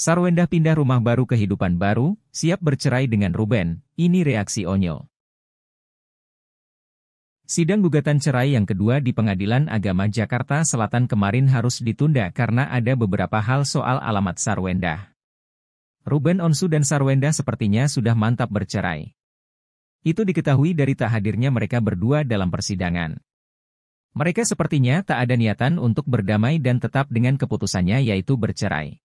Sarwendah pindah rumah baru kehidupan baru, siap bercerai dengan Ruben, ini reaksi Onyo. Sidang gugatan cerai yang kedua di Pengadilan Agama Jakarta Selatan kemarin harus ditunda karena ada beberapa hal soal alamat Sarwendah. Ruben Onsu dan Sarwendah sepertinya sudah mantap bercerai. Itu diketahui dari tak hadirnya mereka berdua dalam persidangan. Mereka sepertinya tak ada niatan untuk berdamai dan tetap dengan keputusannya yaitu bercerai.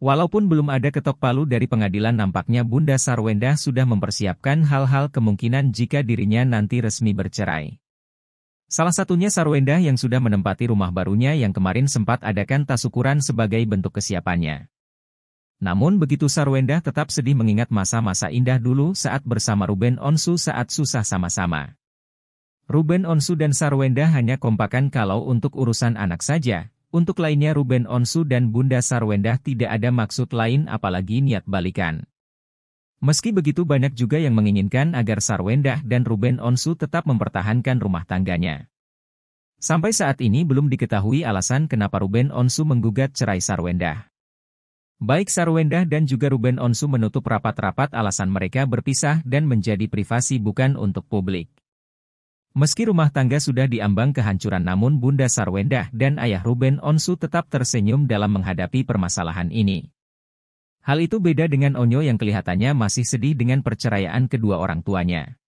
Walaupun belum ada ketok palu dari pengadilan nampaknya Bunda Sarwenda sudah mempersiapkan hal-hal kemungkinan jika dirinya nanti resmi bercerai. Salah satunya Sarwenda yang sudah menempati rumah barunya yang kemarin sempat adakan tasukuran sebagai bentuk kesiapannya. Namun begitu Sarwenda tetap sedih mengingat masa-masa indah dulu saat bersama Ruben Onsu saat susah sama-sama. Ruben Onsu dan Sarwenda hanya kompakan kalau untuk urusan anak saja, untuk lainnya Ruben Onsu dan Bunda Sarwendah tidak ada maksud lain apalagi niat balikan. Meski begitu banyak juga yang menginginkan agar Sarwendah dan Ruben Onsu tetap mempertahankan rumah tangganya. Sampai saat ini belum diketahui alasan kenapa Ruben Onsu menggugat cerai Sarwendah. Baik Sarwendah dan juga Ruben Onsu menutup rapat-rapat alasan mereka berpisah dan menjadi privasi bukan untuk publik. Meski rumah tangga sudah diambang kehancuran namun Bunda Sarwendah dan ayah Ruben Onsu tetap tersenyum dalam menghadapi permasalahan ini. Hal itu beda dengan Onyo yang kelihatannya masih sedih dengan perceraian kedua orang tuanya.